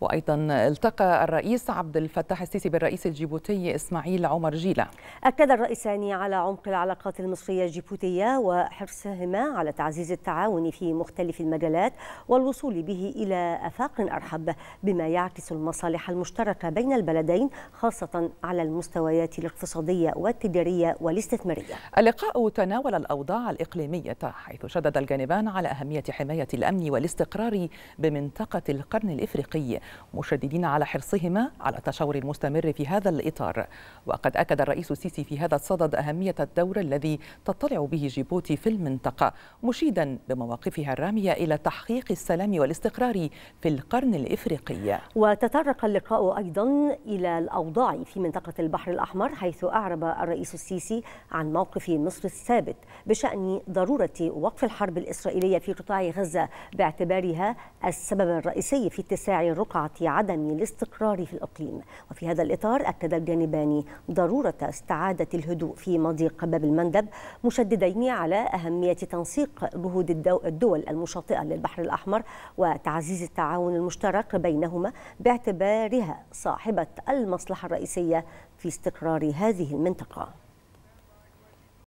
وأيضا التقى الرئيس عبد الفتاح السيسي بالرئيس الجيبوتي إسماعيل عمر جيلة أكد الرئيسان على عمق العلاقات المصرية الجيبوتية وحرصهما على تعزيز التعاون في مختلف المجالات والوصول به إلى آفاق أرحب بما يعكس المصالح المشتركة بين البلدين خاصة على المستويات الاقتصادية والتجارية والاستثمارية اللقاء تناول الأوضاع الإقليمية حيث شدد الجانبان على أهمية حماية الأمن والاستقرار بمنطقة القرن الإفريقي مشددين على حرصهما على التشاور المستمر في هذا الإطار وقد أكد الرئيس السيسي في هذا الصدد أهمية الدور الذي تطلع به جيبوتي في المنطقة مشيدا بمواقفها الرامية إلى تحقيق السلام والاستقرار في القرن الإفريقي وتطرق اللقاء أيضا إلى الأوضاع في منطقة البحر الأحمر حيث أعرب الرئيس السيسي عن موقف مصر الثابت بشأن ضرورة وقف الحرب الإسرائيلية في قطاع غزة باعتبارها السبب الرئيسي في اتساع الرقعة عدم الاستقرار في الإقليم وفي هذا الإطار أكد الجانبان ضرورة استعادة الهدوء في مضيق باب المندب مشددين على أهمية تنسيق جهود الدول المشاطئة للبحر الأحمر وتعزيز التعاون المشترك بينهما باعتبارها صاحبة المصلحة الرئيسية في استقرار هذه المنطقة